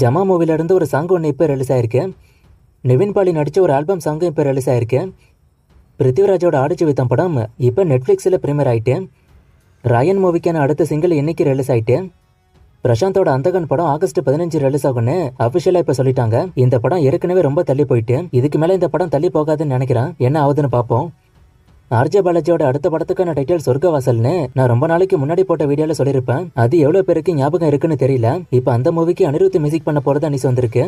ஜமா மூவிலேருந்து ஒரு சாங் ஒன்று இப்போ ரிலீஸ் ஆகிருக்கு நிவின் பாலி நடித்த ஒரு ஆல்பம் சாங்கும் இப்போ ரிலீஸ் பிருத்திவராஜோட பிருத்திவிராஜோட ஆடுஜீவிதம் படம் இப்போ நெட்ஃப்ளிக்ஸில் ப்ரீமியர் ஆகிட்டு ராயன் மூவிக்கான அடுத்த சிங்கிள் இன்னைக்கு ரிலீஸ் ஆகிட்டு பிரசாந்தோட அந்தகன் படம் ஆகஸ்ட் பதினஞ்சு ரிலீஸ் ஆகும்னு அஃபிஷியலாக இப்போ சொல்லிட்டாங்க இந்த படம் ஏற்கனவே ரொம்ப தள்ளி போயிட்டு இதுக்கு மேலே இந்த படம் தள்ளி போகாதுன்னு நினைக்கிறேன் என்ன ஆகுதுன்னு பார்ப்போம் ஆர்ஜே பாலாஜியோட அடுத்த படத்துக்கான டைட்டில் சொர்க்கவாசல்னு நான் ரொம்ப நாளைக்கு முன்னாடி போட்ட வீடியோல சொல்லியிருப்பேன் அது எவ்வளவு பேருக்கு ஞாபகம் இருக்குன்னு தெரியல இப்போ அந்த மூவிக்கு அனிருத் மியூசிக் பண்ண போறது நியூஸ் வந்திருக்கு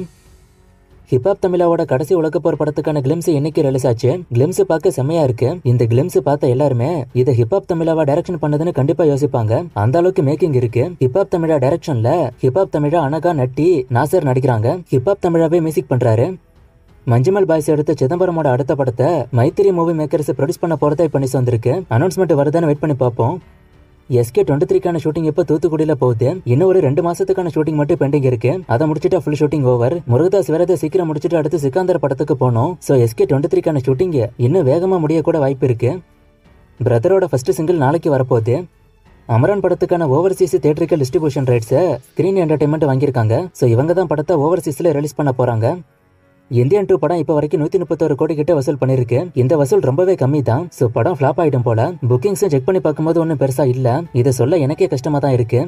ஹிப்ஹாப் தமிழாவோட கடைசி உலகப்போர் படத்துக்கான கிளிம்ஸ் இன்னைக்கு ரிலீஸ் ஆச்சு கிளிம்ஸ் பார்க்க செம்மையா இருக்கு இந்த கிளிம்ஸ் பார்த்த எல்லாருமே இதை ஹிப்ஹாப் தமிழாவா டைரக்ஷன் பண்ணதுன்னு கண்டிப்பா யோசிப்பாங்க அந்த அளவுக்கு மேக்கிங் இருக்கு ஹிப்ஹாப் தமிழா டைரக்ஷன்ல ஹிப்ஹாப் தமிழா அனகா நட்டி நாசர் நடிக்கிறாங்க ஹிப்ஹாப் தமிழாவே மியூசிக் பண்றாரு மஞ்சுமல் பாய்ஸ் எடுத்த சிதம்பரமோட அடுத்த படத்தை மைத்திரி மூவி மேக்கர்ஸ் ப்ரொடியூஸ் பண்ண போறதா இப்போ நியூஸ் வந்திருக்கு அனௌன்ஸ்மெண்ட் வருதான்னு வெயிட் பண்ணி பார்ப்போம் எஸ்கே டுவெண்ட்டி த்ரீக்கான ஷூட்டிங் இப்போ தூத்துக்குடியில் போகுது இன்னும் ஒரு ரெண்டு மாசத்துக்கான ஷூட்டிங் மட்டும் பெண்டிங் இருக்கு அதை முடிச்சுட்டு ஃபுல் ஷூட்டிங் ஓவர் முருகதாஸ் வேறதை சீக்கிரம் முடிச்சுட்டு அடுத்து சிக்காந்தர படத்துக்கு போனோம் ஸோ எஸ்கே டுவெண்ட்டி த்ரீக்கான ஷூட்டிங் இன்னும் வேகமாக முடியக்கூட வாய்ப்பு இருக்கு பிரதரோட ஃபர்ஸ்ட் சிங்கிள் நாளைக்கு வரப்போகுது அமரன் படத்துக்கான ஓவர்சீஸ் தேட்டருக்கு டிஸ்ட்ரிபியூஷன் ரைட்ஸை ஸ்கிரீன் என்டர்டைன்மெண்ட் வாங்கியிருக்காங்க ஸோ இவங்க தான் படத்தை ஓவர்சீஸில் ரிலீஸ் பண்ண போகிறாங்க இந்தியன் டூ படம் இப்போ வரைக்கும் நூத்தி முப்பத்தோரு கோடி கிட்ட வசூல் பண்ணிருக்கு இந்த வசூல் ரொம்பவே கம்மி தான் சோ படம் ஃபிளாப் ஆயிடும் போல புக்கிங்ஸ் செக் பண்ணி பார்க்கும்போது ஒன்றும் பெருசா இல்ல இதை சொல்ல எனக்கே கஷ்டமா தான் இருக்கு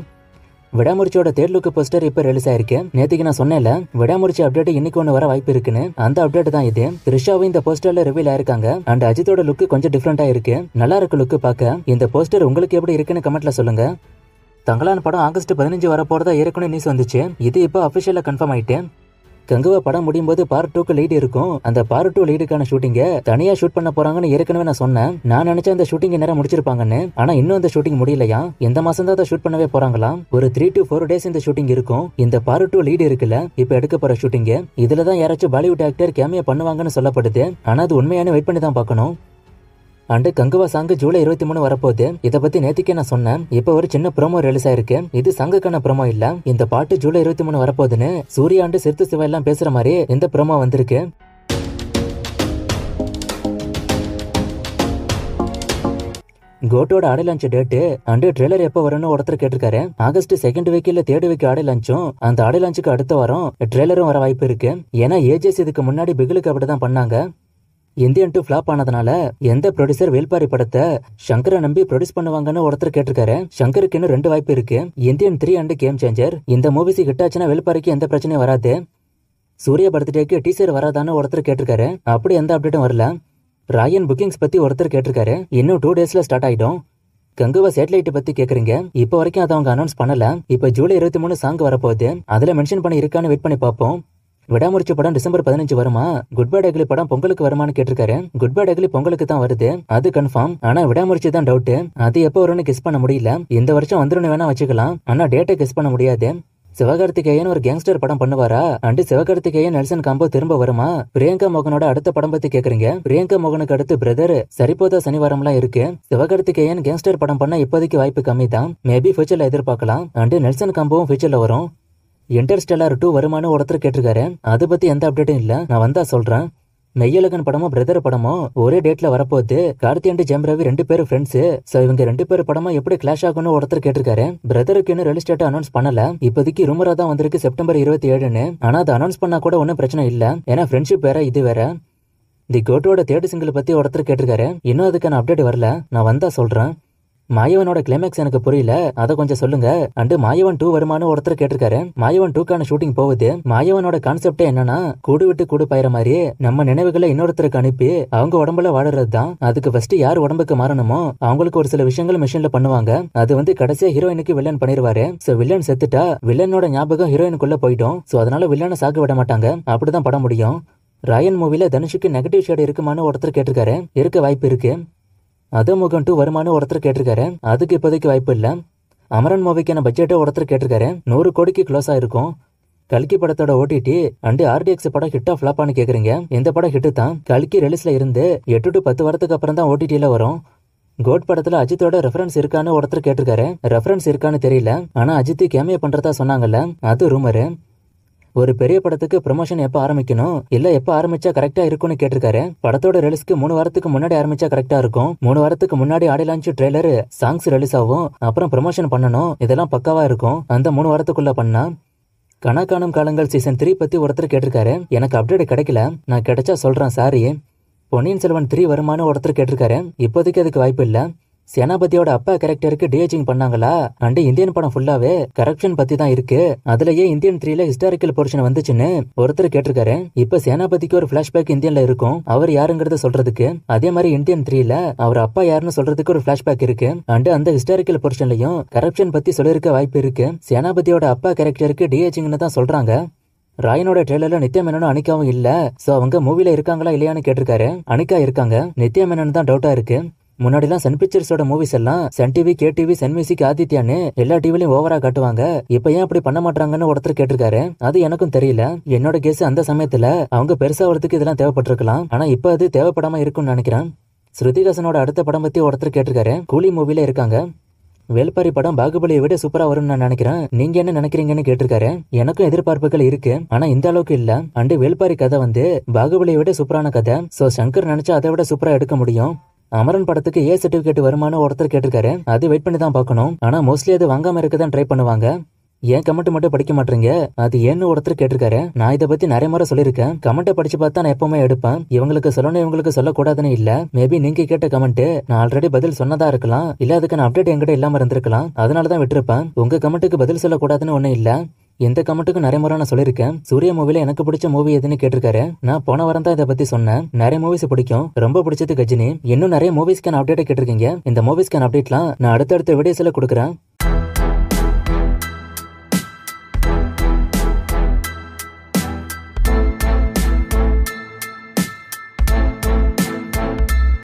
விடாமூர்ச்சியோட தேர்ட் லுக் போஸ்டர் இப்போ ரிலீஸ் ஆயிருக்கு நேற்றுக்கு நான் சொன்னேன்ல விடாமூர்ச்சி அப்டேட் இன்னைக்கு ஒன்று வர வாய்ப்பு இருக்குன்னு அந்த அப்டேட் தான் இது த்ரிஷாவும் இந்த போஸ்டர்ல ரிவீல் ஆயிருக்காங்க அண்ட் அஜித்தோட லுக்கு கொஞ்சம் டிஃப்ரெண்டா இருக்கு நல்லா இருக்கு லுக்கு பார்க்க இந்த போஸ்டர் உங்களுக்கு எப்படி இருக்குன்னு கமெண்ட்ல சொல்லுங்க தங்களான படம் ஆகஸ்ட் பதினஞ்சு வர போறதா ஏற்கனவே நியூஸ் வந்துச்சு இது இப்போ அஃபிஷியலாக கன்ஃபார்ம் ஆயிட்டு கங்குவா படம் முடியும் போது பார்ட் டூக்கு லீடு இருக்கும் அந்த பார்ட் டூ லீடுக்கான ஷூட்டிங்க தனியா ஷூட் பண்ண போறாங்கன்னு ஏற்கனவே நான் சொன்னேன் நான் நினைச்ச அந்த ஷூட்டிங் நேரம் முடிச்சிருப்பாங்கன்னு ஆனா இன்னும் அந்த ஷூட்டிங் முடியலையா இந்த மாசம் தான் அதை ஷூட் பண்ணவே போறாங்களா ஒரு த்ரீ டு ஃபோர் டேஸ் இந்த ஷூட்டிங் இருக்கும் இந்த பார்ட் டூ லீடு இருக்குல்ல இப்ப எடுக்க போற ஷூட்டிங் இதுலதான் தான் யாராச்சும் பாலிவுட் ஆக்டர் கேமியா பண்ணுவாங்கன்னு சொல்லப்படுது ஆனா அது உண்மையான வெயிட் பண்ணி தான் பார்க்கணும் அண்டு கங்குவா சாங்கு ஜூலை இருபத்தி மூணு வரப்போகுது இதை பத்தி நேத்திக்கே நான் சொன்னேன் இப்போ ஒரு சின்ன ப்ரோமோ ரிலீஸ் ஆயிருக்கு இது சங்குக்கான ப்ரோமோ இல்ல இந்த பாட்டு ஜூலை இருபத்தி மூணு வரப்போகுதுன்னு சூர்யா அண்டு சிறுத்து சிவா எல்லாம் பேசுற மாதிரி இந்த ப்ரோமோ வந்திருக்கு கோட்டோட ஆடை லஞ்ச் டேட்டு அண்டு ட்ரெய்லர் எப்போ வரும்னு ஒருத்தர் கேட்டிருக்காரு ஆகஸ்ட் செகண்ட் வீக் இல்ல தேர்ட் வீக் ஆடை லஞ்சும் அந்த ஆடை லஞ்சுக்கு அடுத்த வாரம் ட்ரெய்லரும் வர வாய்ப்பு இருக்கு ஏன்னா ஏஜிஎஸ் இதுக்கு முன்னாடி பிகிலுக்கு அப்படிதான் பண்ணாங்க இந்தியன் டூ ஃபிளாப் ஆனதுனால எந்த ப்ரொடியூசர் வேல்பாரி படத்தை சங்கரை நம்பி ப்ரொடியூஸ் பண்ணுவாங்கன்னு ஒருத்தர் கேட்டிருக்காரு சங்கருக்கு இன்னும் ரெண்டு வாய்ப்பு இருக்கு Indian three and game changer இந்த மூவிஸ் ஹிட் ஆச்சுன்னா வேல்பாரிக்கு எந்த பிரச்சனையும் வராது சூரிய பர்த்டேக்கு டீசர் வராதான்னு ஒருத்தர் கேட்டிருக்காரு அப்படி எந்த அப்டேட்டும் வரல ராயன் புக்கிங்ஸ் பத்தி ஒருத்தர் கேட்டிருக்காரு இன்னும் டூ டேஸ்ல ஸ்டார்ட் ஆயிடும் கங்குவா சேட்டலைட் பத்தி கேக்குறீங்க இப்போ வரைக்கும் அதை அவங்க அனௌன்ஸ் பண்ணல இப்போ ஜூலை இருபத்தி மூணு சாங் வரப்போகுது அதுல மென்ஷன் பண்ணி இருக்கான்னு வெயிட் பண்ணி பார்ப்போம் விடாமுறிச்சி படம் டிசம்பர் பதினஞ்சு வருமா குட் பை டெக்லி படம் பொங்கலுக்கு வருமானு கேட்டிருக்காரு குட் பை டெக்லி பொங்கலுக்கு தான் வருது அது கன்ஃபார்ம் ஆனா விடாமுறிச்சி தான் டவுட் அது எப்போ வரும்னு கிஸ் பண்ண முடியல இந்த வருஷம் வந்துருன்னு வேணா வச்சுக்கலாம் ஆனா டேட்டை கிஸ் பண்ண முடியாது சிவகார்த்திகேயன் ஒரு கேங்ஸ்டர் படம் பண்ணுவாரா அண்டு சிவகார்த்திகேயன் நெல்சன் காம்போ திரும்ப வருமா பிரியங்கா மோகனோட அடுத்த படம் பத்தி கேக்குறீங்க பிரியங்கா மோகனுக்கு அடுத்து பிரதர் சரிபோதா சனிவாரம்லாம் இருக்கு சிவகார்த்திகேயன் கேங்ஸ்டர் படம் பண்ண இப்போதைக்கு வாய்ப்பு கம்மி தான் மேபி ஃபியூச்சர்ல எதிர்பார்க்கலாம் அண்டு நெல்சன் காம்போவும் ஃபியூச்சர்ல வரும் இன்டர்ஸ்டெல்லார் டூ வருமானு ஒருத்தர் கேட்டிருக்காரு அதை பற்றி எந்த அப்டேட்டும் இல்லை நான் வந்தா சொல்கிறேன் மெய்யலகன் படமோ பிரதர் படமோ ஒரே டேட்ல வரப்போகுது கார்த்தி அண்ட் ஜெயம் ரவி ரெண்டு பேரும் ஃப்ரெண்ட்ஸ் சோ இவங்க ரெண்டு பேரும் படமா எப்படி கிளாஷ் ஆகும்னு ஒருத்தர் கேட்டிருக்காரு பிரதருக்கு இன்னும் ரியல் ஸ்டேட் அனௌன்ஸ் பண்ணல இப்போதைக்கு ரூமரா தான் வந்திருக்கு செப்டம்பர் இருபத்தி ஏழுன்னு ஆனா அதை அனௌன்ஸ் பண்ணா கூட ஒன்றும் பிரச்சனை இல்லை ஏன்னா ஃப்ரெண்ட்ஷிப் வேற இது வேற தி கோட்டோட தேர்ட் சிங்கிள் பத்தி ஒருத்தர் கேட்டிருக்காரு இன்னும் அதுக்கான அப்டேட் வரல நான் வந்தா சொல்றேன் மாயவனோட கிளைமேக்ஸ் எனக்கு புரியல அதை கொஞ்சம் சொல்லுங்க அண்டு மாயவன் டூ வருமானு ஒருத்தர் கேட்டிருக்காரு மாயவன் டூக்கான ஷூட்டிங் போகுது மாயவனோட கான்செப்டே என்னன்னா கூடு விட்டு கூடு பயிற மாதிரி நம்ம நினைவுகளை இன்னொருத்தருக்கு அனுப்பி அவங்க உடம்புல வாடுறது தான் அதுக்கு ஃபர்ஸ்ட் யார் உடம்புக்கு மாறணுமோ அவங்களுக்கு ஒரு சில விஷயங்கள் மிஷின்ல பண்ணுவாங்க அது வந்து கடைசியா ஹீரோயினுக்கு வில்லன் பண்ணிருவாரு சோ வில்லன் செத்துட்டா வில்லனோட ஞாபகம் ஹீரோயினுக்குள்ள போயிடும் சோ அதனால வில்லனை சாக்கு விட மாட்டாங்க அப்படிதான் படம் முடியும் ராயன் மூவில தனுஷுக்கு நெகட்டிவ் ஷேடு இருக்குமான்னு ஒருத்தர் கேட்டிருக்காரு இருக்க வாய்ப்பு இருக்கு அது டூ வருமானம் ஒருத்தர் கேட்டிருக்காரு அதுக்கு இப்போதைக்கு வாய்ப்பு இல்லை அமரன் மூவிக்கான பட்ஜெட்டை ஒருத்தர் கேட்டிருக்காரு நூறு கோடிக்கு க்ளோஸ் ஆயிருக்கும் கல்கி படத்தோட ஓடிடி அண்டு ஆர்டிஎக்ஸ் படம் ஹிட்டா ஃபிளாப்பானு கேக்குறீங்க இந்த படம் ஹிட்டு தான் கல்கி ரிலீஸ்ல இருந்து எட்டு டு பத்து வாரத்துக்கு அப்புறம் தான் ஓடிடியில வரும் கோட் படத்துல அஜித்தோட ரெஃபரன்ஸ் இருக்கான்னு ஒருத்தர் கேட்டிருக்காரு ரெஃபரன்ஸ் இருக்கான்னு தெரியல ஆனா அஜித் கேமியா பண்றதா சொன்னாங்கல்ல அது ரூமரு ஒரு பெரிய படத்துக்கு ப்ரமோஷன் எப்போ ஆரம்பிக்கணும் இல்ல எப்போ ஆரம்பிச்சா கரெக்டா இருக்கும்னு கேட்டிருக்காரு படத்தோட ரிலீஸ்க்கு மூணு வாரத்துக்கு முன்னாடி ஆரம்பிச்சா கரெக்டா இருக்கும் மூணு வாரத்துக்கு முன்னாடி ஆடி லான்ச் ட்ரெய்லர் சாங்ஸ் ரிலீஸ் ஆகும் அப்புறம் ப்ரமோஷன் பண்ணணும் இதெல்லாம் பக்காவா இருக்கும் அந்த மூணு வாரத்துக்குள்ள பண்ணா கணக்கானும் காலங்கள் சீசன் த்ரீ பத்தி ஒருத்தர் கேட்டிருக்காரு எனக்கு அப்டேட் கிடைக்கல நான் கிடைச்சா சொல்றேன் சாரி பொன்னியின் செல்வன் த்ரீ வருமானம் ஒருத்தர் கேட்டிருக்காரு இப்போதைக்கு அதுக்கு வாய்ப்பு இல்லை சேனாபதியோட அப்பா கேரக்டருக்கு டேஜிங் பண்ணாங்களா அண்ட் இந்தியன் படம் ஃபுல்லாவே கரப்ஷன் பத்தி தான் இருக்கு அதுலயே இந்தியன் த்ரீல ஹிஸ்டாரிக்கல் போர்ஷன் வந்துச்சுன்னு ஒருத்தர் கேட்டிருக்காரு இப்ப சேனாபதிக்கு ஒரு பிளாஷ்பேக் இந்தியன்ல இருக்கும் அவர் யாருங்கிறத சொல்றதுக்கு அதே மாதிரி இந்தியன் த்ரீல அவர் அப்பா யாருன்னு சொல்றதுக்கு ஒரு பிளாஷ்பேக் இருக்கு அண்ட் அந்த ஹிஸ்டாரிக்கல் போர்ஷன்லயும் கரப்ஷன் பத்தி சொல்லிருக்க வாய்ப்பு இருக்கு சேனாபதியோட அப்பா கேரக்டருக்கு டிஏஜிங்னு தான் சொல்றாங்க ராயனோட ட்ரெயிலர்ல நித்யா மேனனும் அனிகாவும் இல்ல சோ அவங்க மூவில இருக்காங்களா இல்லையான்னு கேட்டிருக்காரு அனிகா இருக்காங்க நித்யா மேனன் தான் டவுட்டா இருக்கு முன்னாடிலாம் சன் பிக்சர்ஸோட மூவிஸ் எல்லாம் Sun TV K TV Sun music ஆதித்யான்னு எல்லா டிவிலையும் ஓவரா காட்டுவாங்க இப்ப ஏன் அப்படி பண்ண மாட்டாங்கன்னு ஒருத்தர் கேட்டிருக்காரு அது எனக்கும் தெரியல என்னோட கேஸ் அந்த சமயத்துல அவங்க வரதுக்கு இதெல்லாம் தேவைப்பட்டிருக்கலாம் ஆனா இப்ப அது தேவைப்படாம இருக்கும்னு நினைக்கிறேன் ஸ்ருதிகாசனோட அடுத்த படம் பத்தி ஒருத்தர் கேட்டிருக்காரு கூலி மூவில இருக்காங்க வேல்பாரி படம் பாகுபலியை விட சூப்பரா வரும்னு நான் நினைக்கிறேன் நீங்க என்ன நினைக்கிறீங்கன்னு கேட்டிருக்காரு எனக்கும் எதிர்பார்ப்புகள் இருக்கு ஆனா இந்த அளவுக்கு இல்ல அண்டு வேல்பாரி கதை வந்து பாகுபலியை விட சூப்பரான கதை சோ சங்கர் நினைச்சா அதை விட சூப்பரா எடுக்க முடியும் அமரன் படத்துக்கு ஏ சர்டிபிகேட் வருமானு ஒருத்தர் கேட்டிருக்காரு அது வெயிட் பண்ணி தான் பார்க்கணும் ஆனால் மோஸ்ட்லி அது வாங்காம இருக்க தான் ட்ரை பண்ணுவாங்க ஏன் கமெண்ட் மட்டும் படிக்க மாட்டீங்க அது ஏன்னு ஒருத்தர் கேட்டிருக்காரு நான் இதை பத்தி நிறைய முறை சொல்லியிருக்கேன் கமெண்ட்டை படிச்சு பார்த்தா நான் எப்பவுமே எடுப்பேன் இவங்களுக்கு சொல்லணும் இவங்களுக்கு சொல்லக்கூடாதுன்னு இல்ல மேபி நீங்க கேட்ட கமெண்ட் நான் ஆல்ரெடி பதில் சொன்னதா இருக்கலாம் இல்ல அதுக்கான அப்டேட் எங்கிட்ட இல்லாம இருந்திருக்கலாம் அதனால தான் விட்டுருப்பேன் உங்க கமெண்ட்டுக்கு பதில் சொல்லக்கூடாதுன்னு ஒன்னும் இல்ல எந்த கமெண்ட்டுக்கும் நிறைய முறை நான் சொல்லியிருக்கேன் சூரிய மூவில எனக்கு பிடிச்ச மூவி எதுன்னு கேட்டிருக்காரு நான் போன வாரம் தான் இதை பத்தி சொன்னேன் நிறைய மூவிஸ் பிடிக்கும் ரொம்ப பிடிச்சது கஜினி இன்னும் நிறைய மூவிஸ்க்கான அப்டேட்டை கேட்டிருக்கீங்க இந்த மூவிஸ்க்கான அப்டேட்லாம் நான் அடுத்தடுத்த வீடியோஸ்ல கொடுக்குறேன்